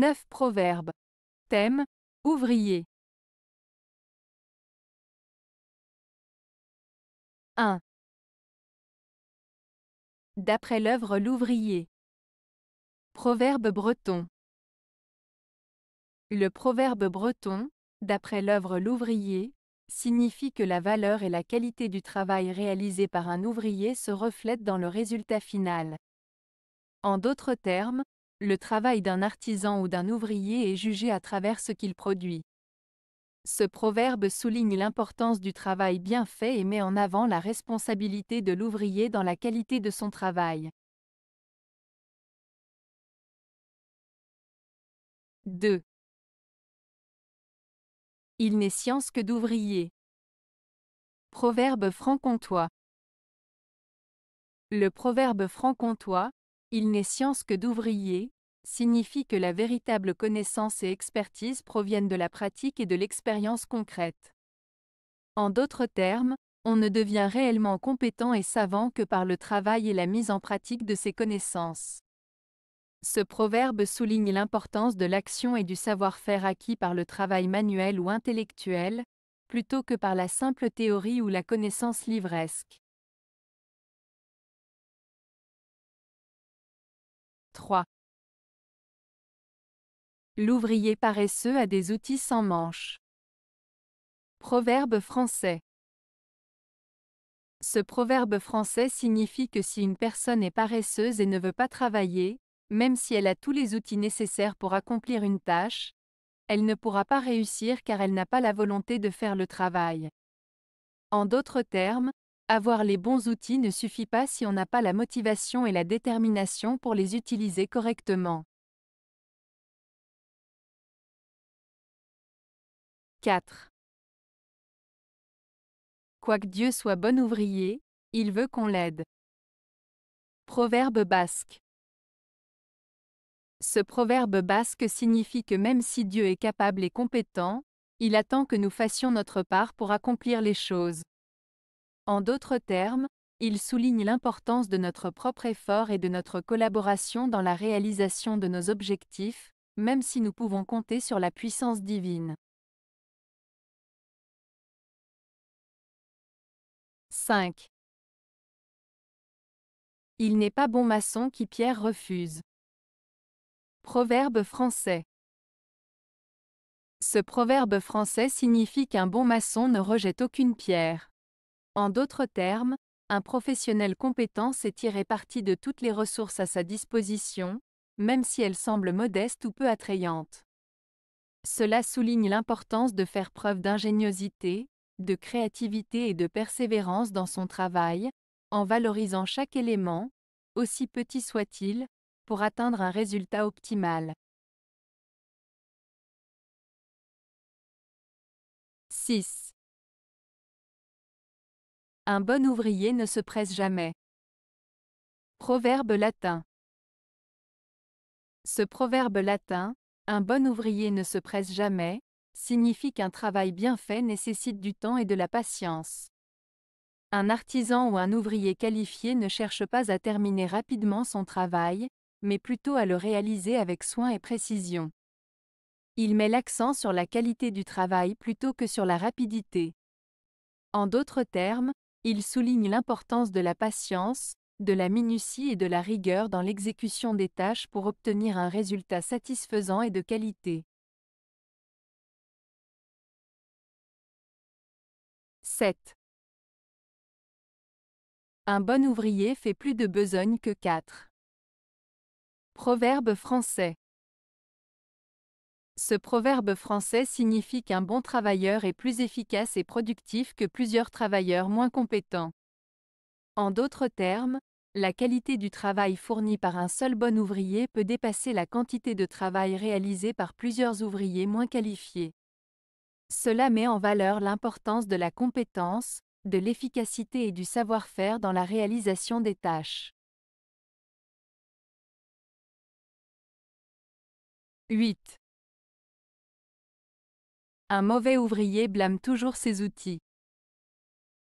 9 proverbes. Thème Ouvrier. 1. D'après l'œuvre L'ouvrier. Proverbe breton. Le proverbe breton, d'après l'œuvre L'ouvrier, signifie que la valeur et la qualité du travail réalisé par un ouvrier se reflètent dans le résultat final. En d'autres termes, le travail d'un artisan ou d'un ouvrier est jugé à travers ce qu'il produit. Ce proverbe souligne l'importance du travail bien fait et met en avant la responsabilité de l'ouvrier dans la qualité de son travail. 2. Il n'est science que d'ouvrier. Proverbe franc-comtois. Le proverbe franc-comtois, il n'est science que d'ouvrier, signifie que la véritable connaissance et expertise proviennent de la pratique et de l'expérience concrète. En d'autres termes, on ne devient réellement compétent et savant que par le travail et la mise en pratique de ses connaissances. Ce proverbe souligne l'importance de l'action et du savoir-faire acquis par le travail manuel ou intellectuel, plutôt que par la simple théorie ou la connaissance livresque. 3. L'ouvrier paresseux a des outils sans manches. Proverbe français. Ce proverbe français signifie que si une personne est paresseuse et ne veut pas travailler, même si elle a tous les outils nécessaires pour accomplir une tâche, elle ne pourra pas réussir car elle n'a pas la volonté de faire le travail. En d'autres termes, avoir les bons outils ne suffit pas si on n'a pas la motivation et la détermination pour les utiliser correctement. 4. Quoique Dieu soit bon ouvrier, il veut qu'on l'aide. Proverbe basque. Ce proverbe basque signifie que même si Dieu est capable et compétent, il attend que nous fassions notre part pour accomplir les choses. En d'autres termes, il souligne l'importance de notre propre effort et de notre collaboration dans la réalisation de nos objectifs, même si nous pouvons compter sur la puissance divine. 5. Il n'est pas bon maçon qui pierre refuse. Proverbe français. Ce proverbe français signifie qu'un bon maçon ne rejette aucune pierre. En d'autres termes, un professionnel compétent sait tirer parti de toutes les ressources à sa disposition, même si elles semblent modestes ou peu attrayantes. Cela souligne l'importance de faire preuve d'ingéniosité, de créativité et de persévérance dans son travail, en valorisant chaque élément, aussi petit soit-il, pour atteindre un résultat optimal. 6. Un bon ouvrier ne se presse jamais. Proverbe latin. Ce proverbe latin, un bon ouvrier ne se presse jamais, signifie qu'un travail bien fait nécessite du temps et de la patience. Un artisan ou un ouvrier qualifié ne cherche pas à terminer rapidement son travail, mais plutôt à le réaliser avec soin et précision. Il met l'accent sur la qualité du travail plutôt que sur la rapidité. En d'autres termes, il souligne l'importance de la patience, de la minutie et de la rigueur dans l'exécution des tâches pour obtenir un résultat satisfaisant et de qualité. 7. Un bon ouvrier fait plus de besogne que quatre. Proverbe français. Ce proverbe français signifie qu'un bon travailleur est plus efficace et productif que plusieurs travailleurs moins compétents. En d'autres termes, la qualité du travail fourni par un seul bon ouvrier peut dépasser la quantité de travail réalisée par plusieurs ouvriers moins qualifiés. Cela met en valeur l'importance de la compétence, de l'efficacité et du savoir-faire dans la réalisation des tâches. 8. Un mauvais ouvrier blâme toujours ses outils.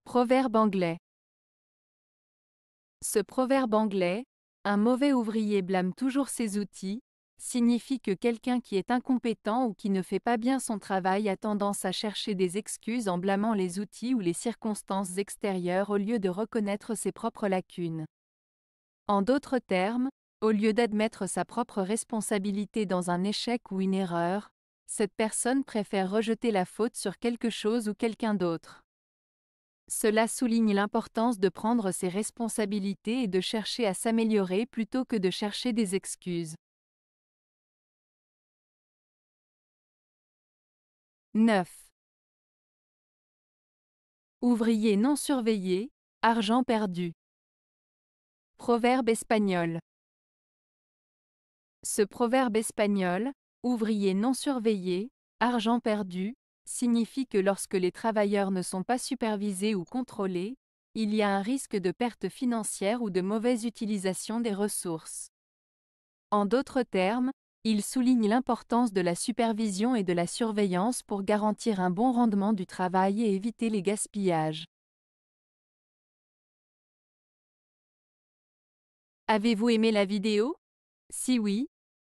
Proverbe anglais. Ce proverbe anglais, un mauvais ouvrier blâme toujours ses outils, signifie que quelqu'un qui est incompétent ou qui ne fait pas bien son travail a tendance à chercher des excuses en blâmant les outils ou les circonstances extérieures au lieu de reconnaître ses propres lacunes. En d'autres termes, au lieu d'admettre sa propre responsabilité dans un échec ou une erreur, cette personne préfère rejeter la faute sur quelque chose ou quelqu'un d'autre. Cela souligne l'importance de prendre ses responsabilités et de chercher à s'améliorer plutôt que de chercher des excuses. 9. Ouvrier non surveillé, argent perdu. Proverbe espagnol. Ce proverbe espagnol, ouvriers non surveillés, argent perdu, signifie que lorsque les travailleurs ne sont pas supervisés ou contrôlés, il y a un risque de perte financière ou de mauvaise utilisation des ressources. En d'autres termes, il souligne l'importance de la supervision et de la surveillance pour garantir un bon rendement du travail et éviter les gaspillages. Avez-vous aimé la vidéo Si oui,